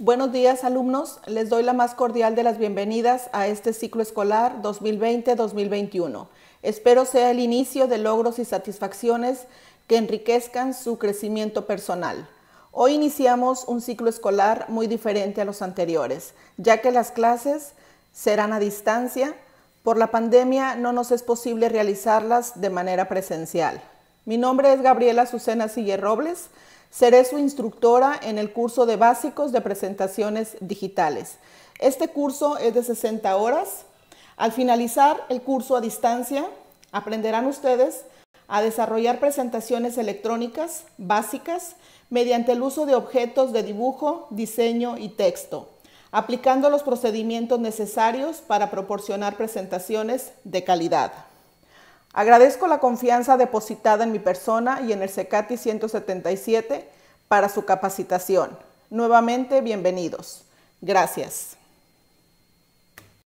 Buenos días alumnos, les doy la más cordial de las bienvenidas a este ciclo escolar 2020-2021. Espero sea el inicio de logros y satisfacciones que enriquezcan su crecimiento personal. Hoy iniciamos un ciclo escolar muy diferente a los anteriores, ya que las clases serán a distancia. Por la pandemia no nos es posible realizarlas de manera presencial. Mi nombre es Gabriela Azucena Siller Robles, Seré su instructora en el curso de básicos de presentaciones digitales. Este curso es de 60 horas. Al finalizar el curso a distancia, aprenderán ustedes a desarrollar presentaciones electrónicas básicas mediante el uso de objetos de dibujo, diseño y texto, aplicando los procedimientos necesarios para proporcionar presentaciones de calidad. Agradezco la confianza depositada en mi persona y en el CECATI 177 para su capacitación. Nuevamente, bienvenidos. Gracias.